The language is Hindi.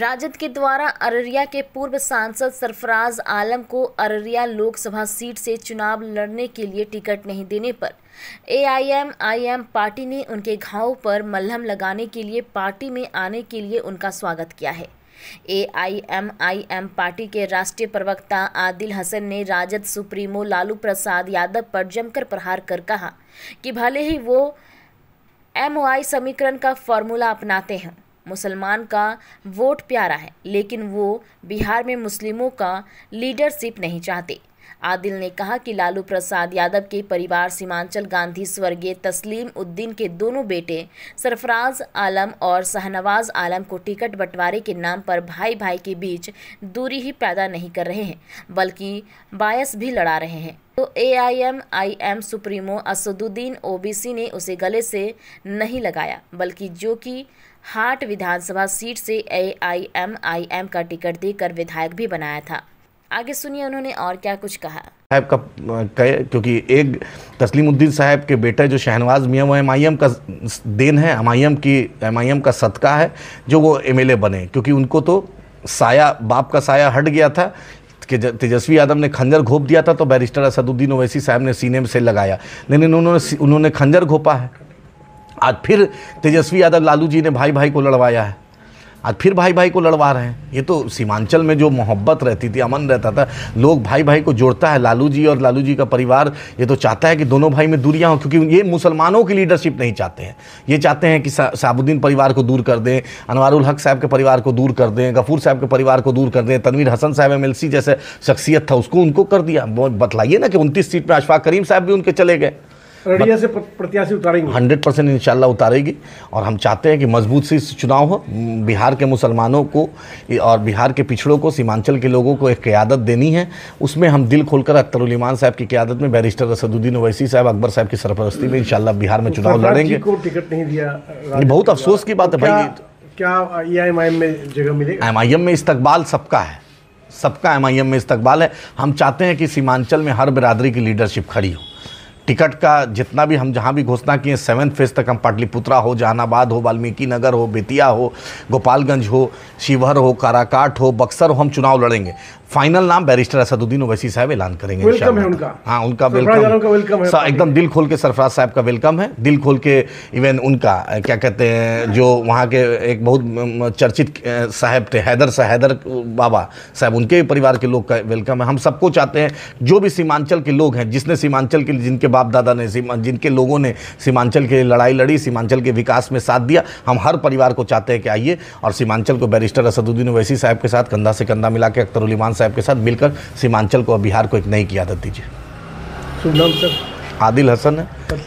राजद के द्वारा अररिया के पूर्व सांसद सरफराज आलम को अररिया लोकसभा सीट से चुनाव लड़ने के लिए टिकट नहीं देने पर एआईएमआईएम पार्टी ने उनके घाव पर मलहम लगाने के लिए पार्टी में आने के लिए उनका स्वागत किया है एआईएमआईएम पार्टी के राष्ट्रीय प्रवक्ता आदिल हसन ने राजद सुप्रीमो लालू प्रसाद यादव पर जमकर प्रहार कर कहा कि भले ही वो एमओआई समीकरण का फॉर्मूला अपनाते हैं मुसलमान का वोट प्यारा है लेकिन वो बिहार में मुस्लिमों का लीडरशिप नहीं चाहते आदिल ने कहा कि लालू प्रसाद यादव के परिवार सीमांचल गांधी स्वर्गीय तस्लीम उद्दीन के दोनों बेटे सरफराज आलम और शहनवाज आलम को टिकट बंटवारे के नाम पर भाई भाई के बीच दूरी ही पैदा नहीं कर रहे हैं बल्कि बायस भी लड़ा रहे हैं तो A I I M M supremo Asaduddin Owaisi ने उसे गले से नहीं लगाया बल्कि जो कि हाट विधानसभा सीट से एआईएमआईएम का टिकट देकर विधायक भी बनाया था आगे सुनिए उन्होंने और क्या कुछ कहा साहब का क्योंकि एक तस्लीमुद्दीन साहब के बेटे जो शहनवाज मियाँ वो एम आई एम का देन है एम आई एम की एम आई एम का सदका है जो वो एम एल ए बने क्योंकि उनको तो साया बाप का साया हट गया था कि तेजस्वी यादव ने खंजर घोप दिया था तो बैरिस्टर असदुद्दीन ओवैसी साहब ने सीने में से लगाया लेकिन उन्होंने उन्होंने खंजर घोपा है आज फिर तेजस्वी यादव लालू जी ने भाई भाई को लड़वाया है आज फिर भाई भाई को लड़वा रहे हैं ये तो सीमांचल में जो मोहब्बत रहती थी अमन रहता था लोग भाई भाई को जोड़ता है लालू जी और लालू जी का परिवार ये तो चाहता है कि दोनों भाई में दूरियां हों क्योंकि ये मुसलमानों की लीडरशिप नहीं चाहते हैं ये चाहते हैं कि साबुद्दीन परिवार को दूर कर दें अनवारुल हक साहब के परिवार को दूर कर दें गफूर साहब के परिवार को दूर कर दें तनवीर हसन साहब एम जैसे शख्सियत था उसको उनको कर दिया बतलाइए ना कि उनतीस सीट पर अशफाक करीम साहब भी उनके चले गए अररिया से प्रत्याशी उतारेंगे हंड्रेड परसेंट इनशाला उतारेगी और हम चाहते हैं कि मजबूत से चुनाव हो बिहार के मुसलमानों को और बिहार के पिछड़ों को सीमांचल के लोगों को एक क्यादत देनी है उसमें हम दिल खोलकर अख्तरुलमान साहब की क्यादत में बैरिस्टर असदुद्दीन अवैसी साहब अकबर साहब की सरपरस्ती में इनशाला बिहार में चुनाव लड़ेंगे टिकट नहीं दिया बहुत अफसोस की बात है भाई क्या एम आई एम में जगह मिलेगी एम e आई एम में इस्तकबाल सबका है सबका एम आई एम में इस्तकबाल है हम चाहते हैं कि सीमांचल में हर बिरादरी की लीडरशिप खड़ी हो टिकट का जितना भी हम जहाँ भी घोषणा किए सेवन फेज तक हम पाटलिपुत्रा हो जहानाबाद हो वाल्मीकि नगर हो बेतिया हो गोपालगंज हो शिवहर हो काराकाट हो बक्सर हो हम चुनाव लड़ेंगे फाइनल नाम बैरिस्टर असदुद्दीन ओवैसी साहब ऐलान करेंगे वेलकम है उनका हाँ उनका वेलकम, वेलकम है एकदम दिल खोल के सरफराज साहब का वेलकम है दिल खोल के इवन उनका क्या कहते हैं जो वहाँ के एक बहुत चर्चित साहब थे हैदर सा हैदर बाबा साहब उनके परिवार के लोग का वेलकम है हम सबको चाहते हैं जो भी सीमांचल के लोग हैं जिसने सीमांचल के जिनके बाप दादा ने जिनके लोगों ने सीमांचल के लिए लड़ाई लड़ी सीमांचल के विकास में साथ दिया हम हर परिवार को चाहते हैं कि आइए और सीमांचल को बैरिस्टर असदुद्दीन वैसी साहब के साथ कंधा से कंधा मिला के अख्तर उलिमान साहब के साथ मिलकर सीमांचल को और बिहार को एक नई की आदत दीजिए सर आदिल हसन है